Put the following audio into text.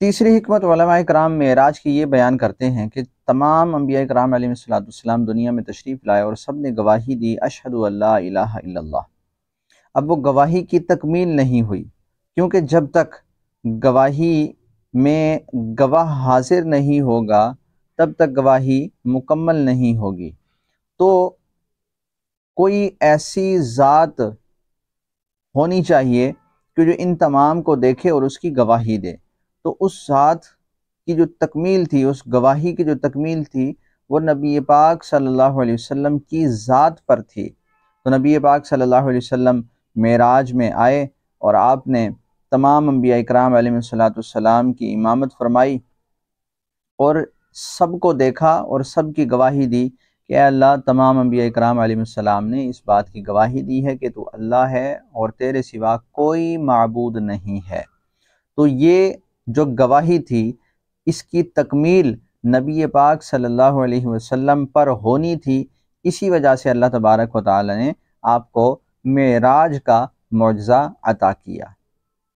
तीसरी हमत कराम मराज की ये बयान करते हैं कि तमाम अम्बिया कराम दुनिया में तशरीफ़ लाए और सब ने गवाही दी अशद अब वो गवाही की तकमील नहीं हुई क्योंकि जब तक गवाही में गवाह हाजिर नहीं होगा तब तक गवाही मुकम्मल नहीं होगी तो कोई ऐसी ज़ात होनी चाहिए कि जो इन तमाम को देखे और उसकी गवाही दे तो उस साथ की जो तकमील थी उस गवाही की जो तकमील थी वो नबी पाक सल्लल्लाहु अलैहि वसल्लम की ज़ात पर थी तो नबी पाक सल्लल्लाहु अलैहि वसल्लम मेराज में आए और आपने तमाम अम्बिया कराम सलाम की इमामत फरमाई और सबको देखा और सब की गवाही दी कि अल्लाह तमाम अम्बिया कराम सलाम ने इस बात की गवाही दी है कि तू अल्लाह है और तेरे सिवा कोई मबूद नहीं है तो ये जो गवाही थी इसकी तकमील नबी पाक सल्लल्लाहु अलैहि वसल्लम पर होनी थी इसी वजह से अल्लाह तबारक व ने आपको मेराज का मुआजा अता किया